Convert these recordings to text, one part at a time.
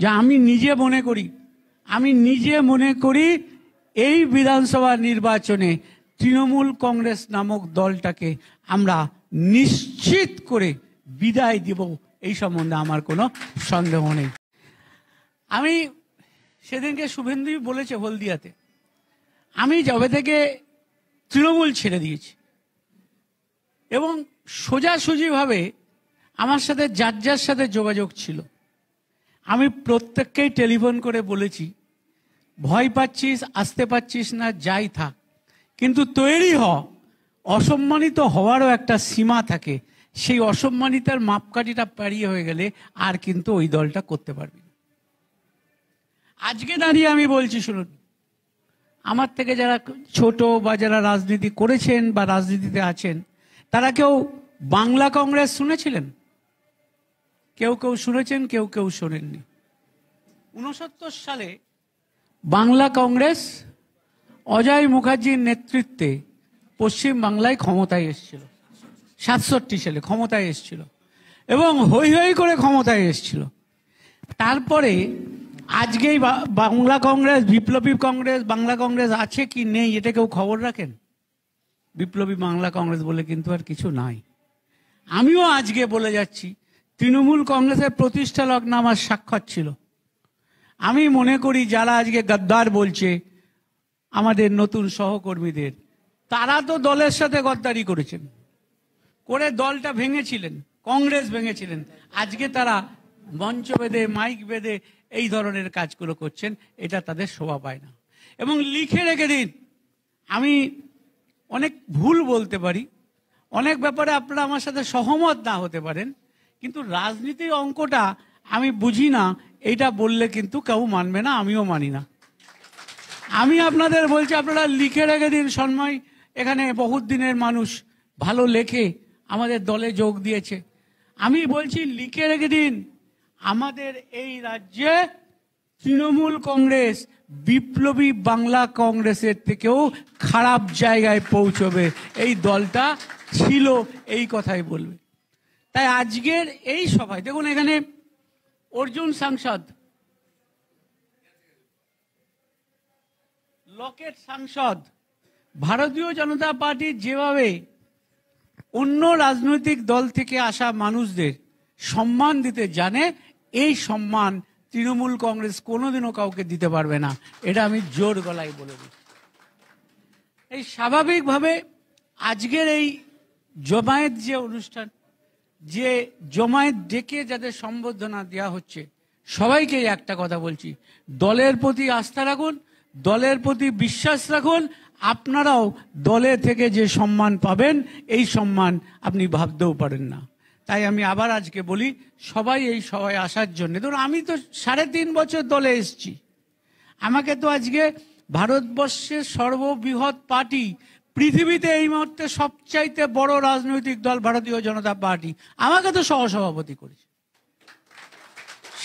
যা আমি নিজে মনে করি আমি নিজে মনে করি এই বিধানসভা নির্বাচনে তৃণমূল কংগ্রেস নামক দলটাকে আমরা নিশ্চিত করে বিদায় দিব এই সম্বন্ধে আমার কোনো সন্দেহ নেই আমি সেদিনকে শুভেন্দু বলেছে হলদিয়াতে আমি যবে থেকে তৃণমূল ছেড়ে দিয়েছি এবং সোজাসুজিভাবে আমার সাথে যার যার সাথে যোগাযোগ ছিল আমি প্রত্যেককেই টেলিফোন করে বলেছি ভয় পাচ্ছিস আসতে পাচ্ছিস না যাই থাক কিন্তু তৈরি হ অসম্মানিত হওয়ারও একটা সীমা থাকে সেই অসম্মানিতার মাপকাঠিটা পাড়িয়ে হয়ে গেলে আর কিন্তু ওই দলটা করতে পারবি না আজকে দাঁড়িয়ে আমি বলছি শুনুন আমার থেকে যারা ছোট বা যারা রাজনীতি করেছেন বা রাজনীতিতে আছেন তারা কেউ বাংলা কংগ্রেস শুনেছিলেন কেউ কেউ শুনেছেন কেউ কেউ শোনেননি উনসত্তর সালে বাংলা কংগ্রেস অজয় মুখার্জির নেতৃত্বে পশ্চিম বাংলায় ক্ষমতায় এসছিল সাতষট্টি সালে ক্ষমতায় এসছিল এবং হৈ হৈ করে ক্ষমতায় এসছিল তারপরে আজকেই বাংলা কংগ্রেস বিপ্লবী কংগ্রেস বাংলা কংগ্রেস আছে কি নেই এটা কেউ খবর রাখেন বিপ্লবী বাংলা কংগ্রেস বলে কিন্তু আর কিছু নাই আমিও আজকে বলে যাচ্ছি তৃণমূল কংগ্রেসের প্রতিষ্ঠা লগ্ন আমার সাক্ষাৎ ছিল আমি মনে করি যারা আজকে গদ্দার বলছে আমাদের নতুন সহকর্মীদের তারা তো দলের সাথে গদ্দারি করেছেন করে দলটা ভেঙেছিলেন কংগ্রেস ভেঙেছিলেন আজকে তারা মঞ্চ বেঁধে মাইক বেঁধে এই ধরনের কাজগুলো করছেন এটা তাদের শোভা পায় না এবং লিখে রেখে দিন আমি অনেক ভুল বলতে পারি অনেক ব্যাপারে আপনারা আমার সাথে সহমত না হতে পারেন কিন্তু রাজনীতির অঙ্কটা আমি বুঝি না এটা বললে কিন্তু কেউ মানবে না আমিও মানি না আমি আপনাদের বলছি আপনারা লিখে রেখে দিন সন্ময় এখানে বহুত দিনের মানুষ ভালো লেখে আমাদের দলে যোগ দিয়েছে আমি বলছি লিখে রেখে দিন আমাদের এই রাজ্যে তৃণমূল কংগ্রেস বিপ্লবী বাংলা কংগ্রেসের থেকেও খারাপ জায়গায় পৌঁছবে এই দলটা ছিল এই কথাই বলবে তাই আজকের এই সভায় দেখুন এখানে অর্জুন সাংসদ লকেট সাংসদ ভারতীয় জনতা পার্টির যেভাবে অন্য রাজনৈতিক দল থেকে আসা মানুষদের সম্মান দিতে জানে এই সম্মান তৃণমূল কংগ্রেস কোনোদিনও কাউকে দিতে পারবে না এটা আমি জোর গলায় বলে দিই এই স্বাভাবিকভাবে আজকের এই জমায়েত যে অনুষ্ঠান যে জমায়েত ডেকে যাদের সম্বর্ধনা দেওয়া হচ্ছে সবাইকে একটা কথা বলছি দলের প্রতি আস্থা রাখুন দলের প্রতি বিশ্বাস রাখুন আপনারাও দলে থেকে যে সম্মান পাবেন এই সম্মান আপনি ভাবতেও পারেন না তাই আমি আবার আজকে বলি সবাই এই সবাই আসার জন্য ধরুন আমি তো সাড়ে তিন বছর দলে এসছি আমাকে তো আজকে ভারতবর্ষের সর্ববৃহৎ পার্টি পৃথিবীতে এই মুহূর্তে সবচাইতে বড় রাজনৈতিক দল ভারতীয় জনতা পার্টি আমাকে তো সহসভাপতি করেছে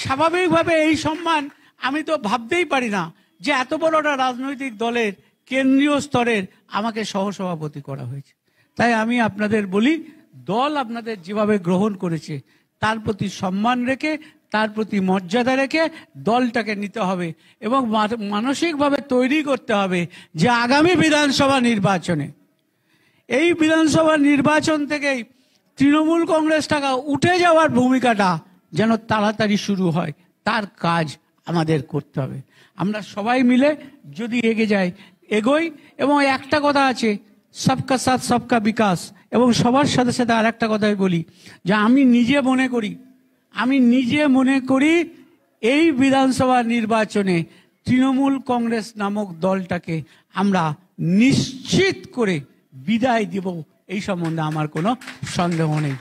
স্বাভাবিকভাবে এই সম্মান আমি তো ভাবতেই পারি না যে এত বড়টা রাজনৈতিক দলের কেন্দ্রীয় স্তরের আমাকে সহসভাপতি করা হয়েছে তাই আমি আপনাদের বলি দল আপনাদের যেভাবে গ্রহণ করেছে তার প্রতি সম্মান রেখে তার প্রতি মর্যাদা রেখে দলটাকে নিতে হবে এবং মানসিকভাবে তৈরি করতে হবে যে আগামী বিধানসভা নির্বাচনে এই বিধানসভা নির্বাচন থেকেই তৃণমূল কংগ্রেস টাকা উঠে যাওয়ার ভূমিকাটা যেন তাড়াতাড়ি শুরু হয় তার কাজ আমাদের করতে হবে আমরা সবাই মিলে যদি এগে যাই এগোই এবং একটা কথা আছে সবকা সাথ সবকা বিকাশ এবং সবার সাথে সাথে আর একটা কথাই বলি যে আমি নিজে মনে করি আমি নিজে মনে করি এই বিধানসভা নির্বাচনে তৃণমূল কংগ্রেস নামক দলটাকে আমরা নিশ্চিত করে বিদায় দিব এই সম্বন্ধে আমার কোনো সন্দেহ নেই